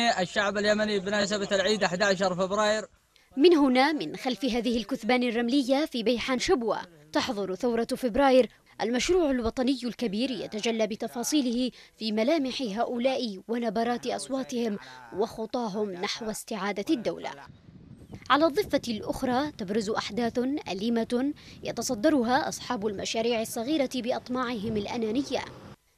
الشعب اليمني بمناسبة العيد 11 فبراير من هنا من خلف هذه الكثبان الرملية في بيحان شبوة تحضر ثورة فبراير المشروع الوطني الكبير يتجلى بتفاصيله في ملامح هؤلاء ونبرات أصواتهم وخطاهم نحو استعادة الدولة على الضفة الأخرى تبرز أحداث أليمة يتصدرها أصحاب المشاريع الصغيرة بأطماعهم الأنانية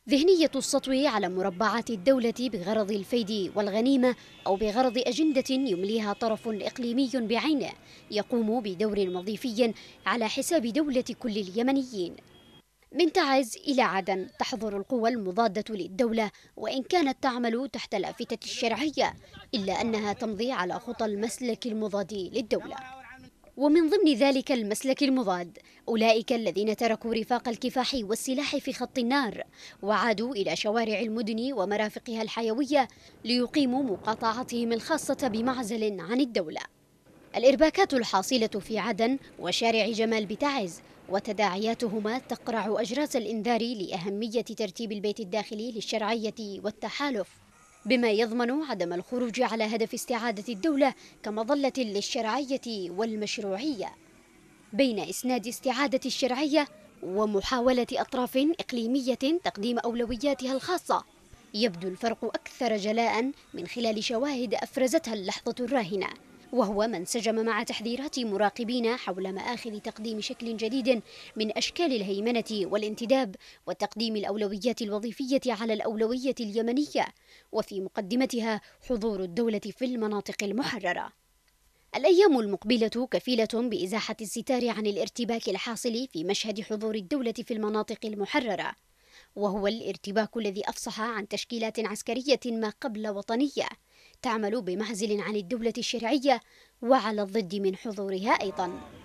ذهنية السطو على مربعات الدولة بغرض الفيد والغنيمة أو بغرض أجندة يمليها طرف إقليمي بعينه يقوم بدور وظيفي على حساب دولة كل اليمنيين من تعز إلى عدن تحضر القوى المضادة للدولة وإن كانت تعمل تحت لافتة الشرعية إلا أنها تمضي على خطى المسلك المضاد للدولة ومن ضمن ذلك المسلك المضاد أولئك الذين تركوا رفاق الكفاح والسلاح في خط النار وعادوا إلى شوارع المدن ومرافقها الحيوية ليقيموا مقاطعتهم الخاصة بمعزل عن الدولة الإرباكات الحاصلة في عدن وشارع جمال بتعز وتداعياتهما تقرع أجراس الإنذار لأهمية ترتيب البيت الداخلي للشرعية والتحالف بما يضمن عدم الخروج على هدف استعادة الدولة كمظلة للشرعية والمشروعية بين إسناد استعادة الشرعية ومحاولة أطراف إقليمية تقديم أولوياتها الخاصة يبدو الفرق أكثر جلاء من خلال شواهد أفرزتها اللحظة الراهنة وهو ما انسجم مع تحذيرات مراقبين حول مآخذ تقديم شكل جديد من أشكال الهيمنة والانتداب وتقديم الأولويات الوظيفية على الأولوية اليمنية وفي مقدمتها حضور الدولة في المناطق المحررة الأيام المقبلة كفيلة بإزاحة الستار عن الارتباك الحاصل في مشهد حضور الدولة في المناطق المحررة وهو الارتباك الذي أفصح عن تشكيلات عسكرية ما قبل وطنية تعمل بمعزل عن الدولة الشرعية وعلى الضد من حضورها أيضاً